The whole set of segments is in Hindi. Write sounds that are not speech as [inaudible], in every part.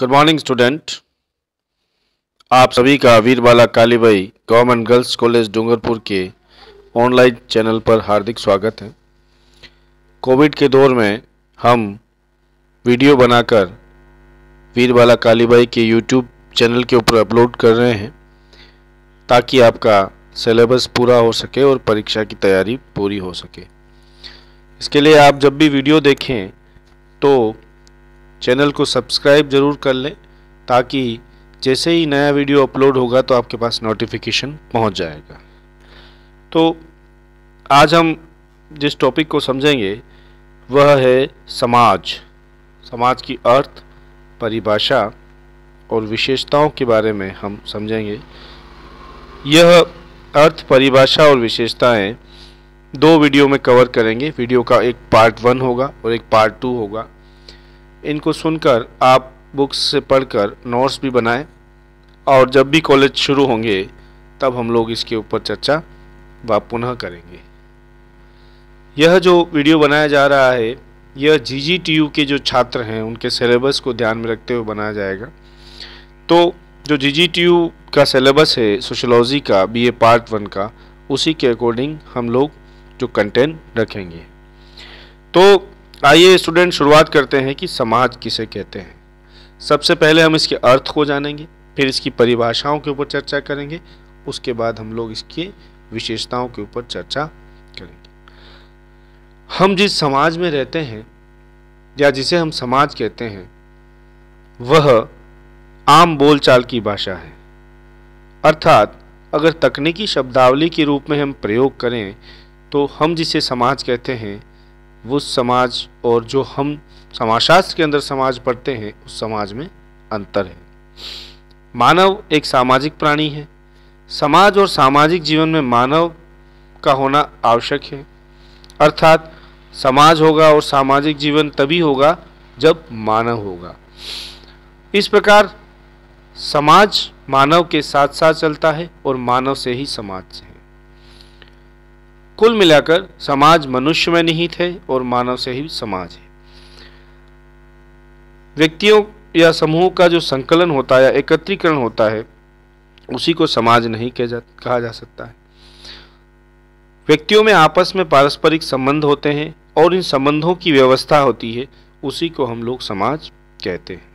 गुड मॉर्निंग स्टूडेंट आप सभी का Veerbala Kalibai government girls college Dungarpur के ऑनलाइन चैनल पर हार्दिक स्वागत है कोविड के दौर में हम वीडियो बनाकर वीरबाला कालीबाई के यूट्यूब चैनल के ऊपर अपलोड कर रहे हैं ताकि आपका सिलेबस पूरा हो सके और परीक्षा की तैयारी पूरी हो सके इसके लिए आप जब भी वीडियो देखें तो चैनल को सब्सक्राइब ज़रूर कर लें ताकि जैसे ही नया वीडियो अपलोड होगा तो आपके पास नोटिफिकेशन पहुंच जाएगा तो आज हम जिस टॉपिक को समझेंगे वह है समाज समाज की अर्थ परिभाषा और विशेषताओं के बारे में हम समझेंगे यह अर्थ परिभाषा और विशेषताएं दो वीडियो में कवर करेंगे वीडियो का एक पार्ट वन होगा और एक पार्ट टू होगा इनको सुनकर आप बुक्स से पढ़कर नोट्स भी बनाएं और जब भी कॉलेज शुरू होंगे तब हम लोग इसके ऊपर चर्चा व पुनः करेंगे यह जो वीडियो बनाया जा रहा है यह जी के जो छात्र हैं उनके सिलेबस को ध्यान में रखते हुए बनाया जाएगा तो जो जी का सिलेबस है सोशोलॉजी का ए पार्ट वन का उसी के अकॉर्डिंग हम लोग जो कंटेंट रखेंगे तो आइए स्टूडेंट शुरुआत करते हैं कि समाज किसे कहते हैं सबसे पहले हम इसके अर्थ को जानेंगे फिर इसकी परिभाषाओं के ऊपर चर्चा करेंगे उसके बाद हम लोग इसके विशेषताओं के ऊपर चर्चा करेंगे हम जिस समाज में रहते हैं या जिसे हम समाज कहते हैं वह आम बोलचाल की भाषा है अर्थात अगर तकनीकी शब्दावली के रूप में हम प्रयोग करें तो हम जिसे समाज कहते हैं वो समाज और जो हम समाजशास्त्र के अंदर समाज पढ़ते हैं उस समाज में अंतर है मानव एक सामाजिक प्राणी है समाज और सामाजिक जीवन में मानव का होना आवश्यक है अर्थात समाज होगा और सामाजिक जीवन तभी होगा जब मानव होगा इस प्रकार समाज मानव के साथ साथ चलता है और मानव से ही समाज से कुल मिलाकर समाज मनुष्य में निहित है और मानव से ही समाज है व्यक्तियों या समूह का जो संकलन होता है या एकत्रीकरण होता है उसी को समाज नहीं कह जा कहा जा सकता है व्यक्तियों में आपस में पारस्परिक संबंध होते हैं और इन संबंधों की व्यवस्था होती है उसी को हम लोग समाज कहते हैं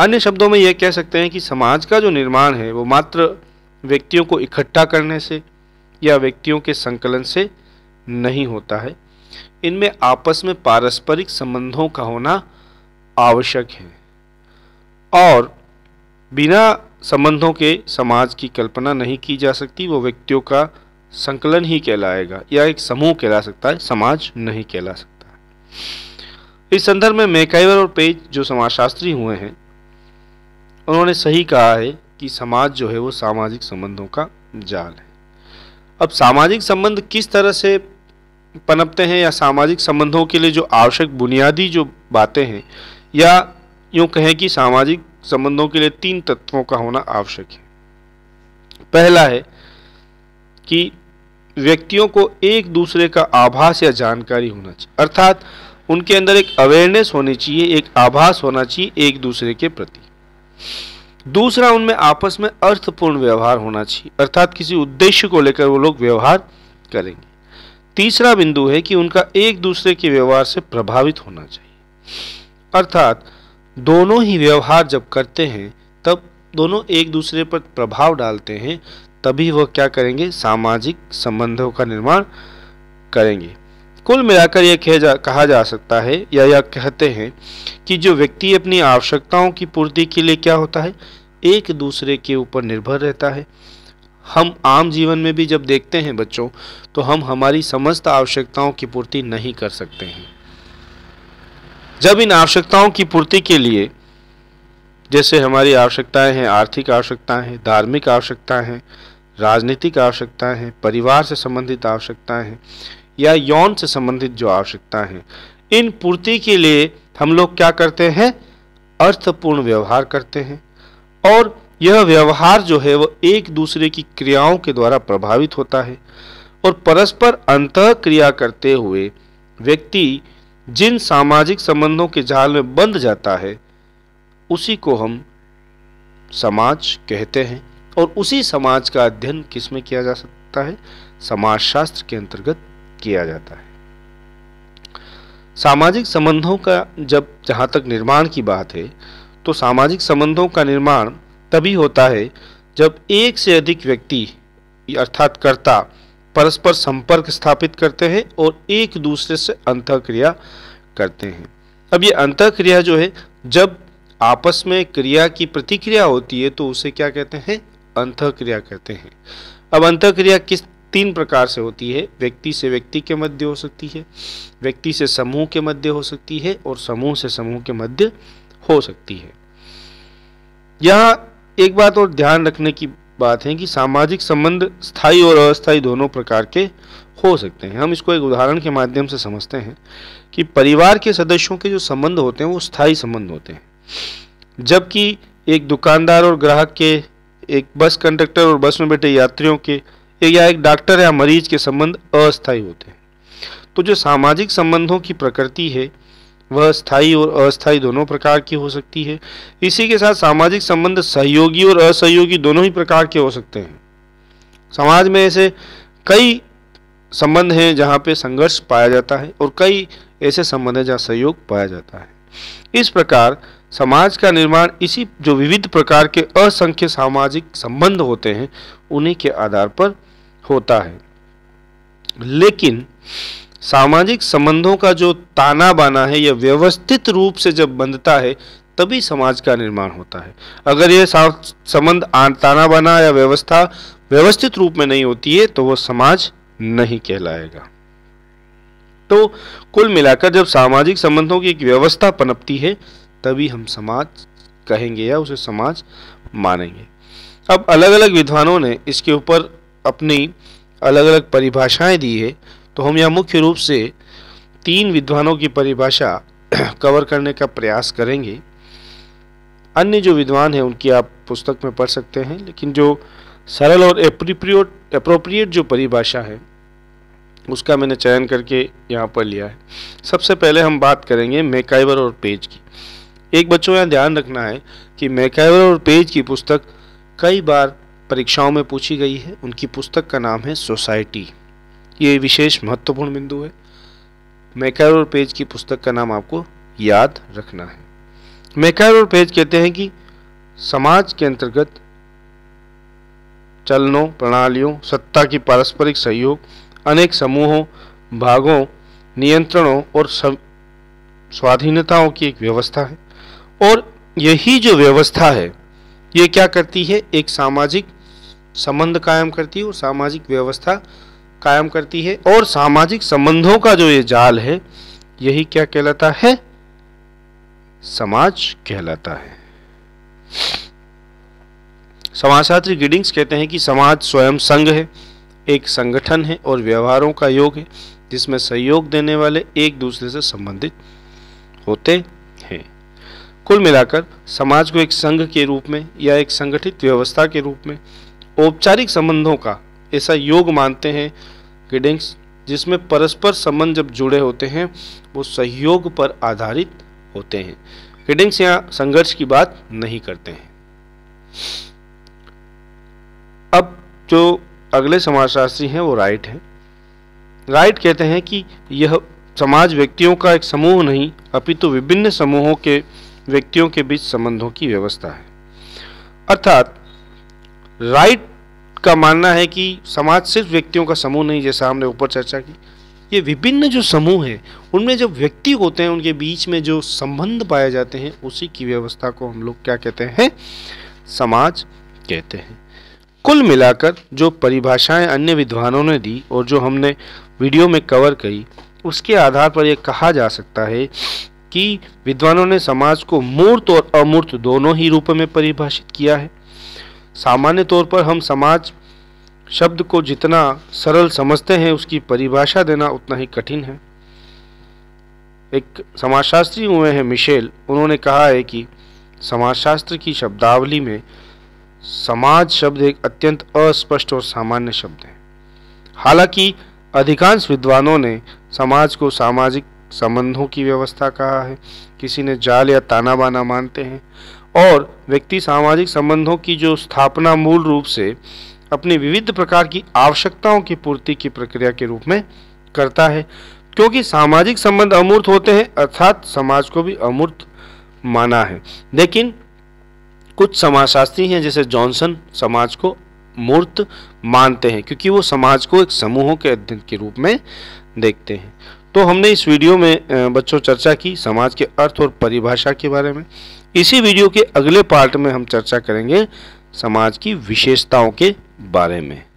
अन्य शब्दों में यह कह सकते हैं कि समाज का जो निर्माण है वो मात्र व्यक्तियों को इकट्ठा करने से या व्यक्तियों के संकलन से नहीं होता है इनमें आपस में पारस्परिक संबंधों का होना आवश्यक है और बिना संबंधों के समाज की कल्पना नहीं की जा सकती वो व्यक्तियों का संकलन ही कहलाएगा या एक समूह कहला सकता है समाज नहीं कहला सकता इस संदर्भ में मेकाइवर और पेज जो समाजशास्त्री हुए हैं उन्होंने सही कहा है कि समाज जो है वो सामाजिक संबंधों का जाल है अब सामाजिक संबंध किस तरह से पनपते हैं या सामाजिक संबंधों के लिए जो आवश्यक बुनियादी जो बातें हैं या यूँ कहें कि सामाजिक संबंधों के लिए तीन तत्वों का होना आवश्यक है पहला है कि व्यक्तियों को एक दूसरे का आभास या जानकारी होना चाहिए अर्थात उनके अंदर एक अवेयरनेस होनी चाहिए एक आभास होना चाहिए एक दूसरे के प्रति दूसरा उनमें आपस में अर्थपूर्ण व्यवहार होना चाहिए अर्थात किसी उद्देश्य को लेकर वो लोग व्यवहार करेंगे तीसरा बिंदु है कि उनका एक दूसरे के व्यवहार से प्रभावित होना चाहिए अर्थात दोनों ही व्यवहार जब करते हैं तब दोनों एक दूसरे पर प्रभाव डालते हैं तभी वह क्या करेंगे सामाजिक संबंधों का निर्माण करेंगे कुल मिलाकर यह जा, कहा जा सकता है या यह कहते हैं कि जो व्यक्ति अपनी आवश्यकताओं की पूर्ति के लिए क्या होता है एक दूसरे के ऊपर निर्भर रहता है हम आम जीवन में भी जब देखते हैं बच्चों तो हम हमारी समस्त आवश्यकताओं की पूर्ति नहीं कर सकते हैं जब इन आवश्यकताओं की पूर्ति के लिए जैसे हमारी आवश्यकताएं हैं आर्थिक आवश्यकताएं हैं धार्मिक आवश्यकताएं हैं राजनीतिक आवश्यकताएं हैं परिवार से संबंधित आवश्यकताएं हैं या यौन से संबंधित जो आवश्यकता है इन पूर्ति के लिए हम लोग क्या करते हैं अर्थपूर्ण व्यवहार करते हैं और यह व्यवहार जो है वह एक दूसरे की क्रियाओं के द्वारा प्रभावित होता है और परस्पर अंत क्रिया करते हुए व्यक्ति जिन सामाजिक संबंधों के जाल में बंध जाता है उसी को हम समाज कहते हैं और उसी समाज का अध्ययन किस में किया जा सकता है समाजशास्त्र के अंतर्गत किया जाता है सामाजिक संबंधों का जब जहाँ तक निर्माण की बात है तो सामाजिक संबंधों का निर्माण तभी होता है जब एक से अधिक व्यक्ति अर्थात कर्ता परस्पर संपर्क स्थापित करते हैं और एक दूसरे से अंतःक्रिया करते हैं अब ये अंतःक्रिया जो है जब आपस में क्रिया की प्रतिक्रिया होती है तो उसे क्या कहते हैं अंतःक्रिया कहते हैं अब अंतःक्रिया किस तीन प्रकार से होती है व्यक्ति से व्यक्ति के मध्य हो सकती है व्यक्ति से समूह के मध्य हो सकती है और समूह से समूह के मध्य हो सकती है यहाँ एक बात और ध्यान रखने की बात है कि सामाजिक संबंध स्थायी और अस्थायी दोनों प्रकार के हो सकते हैं हम इसको एक उदाहरण के माध्यम से समझते हैं कि परिवार के सदस्यों के जो संबंध होते हैं वो स्थायी संबंध होते हैं जबकि एक दुकानदार और ग्राहक के एक बस कंडक्टर और बस में बैठे यात्रियों के या एक डॉक्टर या मरीज के संबंध अस्थायी होते हैं तो जो सामाजिक संबंधों की प्रकृति है वह स्थायी और अस्थायी दोनों प्रकार की हो सकती है इसी के साथ सामाजिक संबंध सहयोगी और असहयोगी दोनों ही प्रकार के हो सकते हैं समाज में ऐसे कई संबंध हैं जहाँ पे संघर्ष पाया जाता है और कई ऐसे संबंध हैं जहाँ सहयोग पाया जाता है इस प्रकार समाज का निर्माण इसी जो विविध प्रकार के असंख्य सामाजिक संबंध होते हैं उन्हीं के आधार पर होता है लेकिन सामाजिक संबंधों का जो ताना बाना है यह व्यवस्थित रूप से जब बंधता है तभी समाज का निर्माण होता है अगर यह संबंध ताना बाना या व्यवस्था व्यवस्थित रूप में नहीं होती है तो वह समाज नहीं कहलाएगा तो कुल मिलाकर जब सामाजिक संबंधों की एक व्यवस्था पनपती है तभी हम समाज कहेंगे या उसे समाज मानेंगे अब अलग अलग विद्वानों ने इसके ऊपर अपनी अलग अलग परिभाषाएं दी है तो हम यहाँ मुख्य रूप से तीन विद्वानों की परिभाषा कवर [clears throat] करने का प्रयास करेंगे अन्य जो विद्वान हैं उनकी आप पुस्तक में पढ़ सकते हैं लेकिन जो सरल और अप्रोप्रिएट अप्रोप्रिएट जो परिभाषा है उसका मैंने चयन करके यहाँ पर लिया है सबसे पहले हम बात करेंगे मेकाइवर और पेज की एक बच्चों यहाँ ध्यान रखना है कि मैकाइवर और पेज की पुस्तक कई बार परीक्षाओं में पूछी गई है उनकी पुस्तक का नाम है सोसाइटी ये विशेष महत्वपूर्ण बिंदु है मैकार और पेज की पुस्तक का नाम आपको याद रखना है मैकार और पेज कहते हैं कि समाज के अंतर्गत चलनों प्रणालियों सत्ता की पारस्परिक सहयोग अनेक समूहों भागों नियंत्रणों और स्वाधीनताओं की एक व्यवस्था है और यही जो व्यवस्था है ये क्या करती है एक सामाजिक संबंध कायम करती है और सामाजिक व्यवस्था कायम करती है और सामाजिक संबंधों का जो ये जाल है यही क्या कहलाता है समाज कहलाता है समाजशास्त्री गिडिंग्स कहते हैं कि समाज स्वयं संघ है एक संगठन है और व्यवहारों का योग है जिसमें सहयोग देने वाले एक दूसरे से संबंधित होते कुल मिलाकर समाज को एक संघ के रूप में या एक संगठित व्यवस्था के रूप में औपचारिक संबंधों का ऐसा योग मानते हैं गिडिंग्स जिसमें परस्पर संबंध जब जुड़े होते हैं वो सहयोग पर आधारित होते हैं गिडिंग्स यहाँ संघर्ष की बात नहीं करते हैं अब जो अगले समाजशास्त्री हैं वो राइट हैं राइट कहते हैं कि यह समाज व्यक्तियों का एक समूह नहीं अपितु तो विभिन्न समूहों के व्यक्तियों के बीच संबंधों की व्यवस्था है अर्थात राइट का मानना है कि समाज सिर्फ व्यक्तियों का समूह नहीं जैसा हमने ऊपर चर्चा की ये विभिन्न जो समूह हैं उनमें जो व्यक्ति होते हैं उनके बीच में जो संबंध पाए जाते हैं उसी की व्यवस्था को हम लोग क्या कहते हैं समाज कहते हैं कुल मिलाकर जो परिभाषाएं अन्य विद्वानों ने दी और जो हमने वीडियो में कवर करी उसके आधार पर यह कहा जा सकता है कि विद्वानों ने समाज को मूर्त और अमूर्त दोनों ही रूप में परिभाषित किया है सामान्य तौर पर हम समाज शब्द को जितना सरल समझते हैं उसकी परिभाषा देना उतना ही कठिन है एक समाजशास्त्री हुए हैं मिशेल उन्होंने कहा है कि समाजशास्त्र की शब्दावली में समाज शब्द एक अत्यंत अस्पष्ट और सामान्य शब्द है हालांकि अधिकांश विद्वानों ने समाज को सामाजिक संबंधों की व्यवस्था कहा है किसी ने जाल या ताना बाना मानते हैं और व्यक्ति सामाजिक संबंधों की जो स्थापना मूल रूप से अपनी विविध प्रकार की आवश्यकताओं की पूर्ति की प्रक्रिया के रूप में करता है क्योंकि सामाजिक संबंध अमूर्त होते हैं अर्थात समाज को भी अमूर्त माना है लेकिन कुछ समाजशास्त्री हैं जैसे जॉनसन समाज को मूर्त मानते हैं क्योंकि वो समाज को एक समूहों के अध्ययन के रूप में देखते हैं तो हमने इस वीडियो में बच्चों चर्चा की समाज के अर्थ और परिभाषा के बारे में इसी वीडियो के अगले पार्ट में हम चर्चा करेंगे समाज की विशेषताओं के बारे में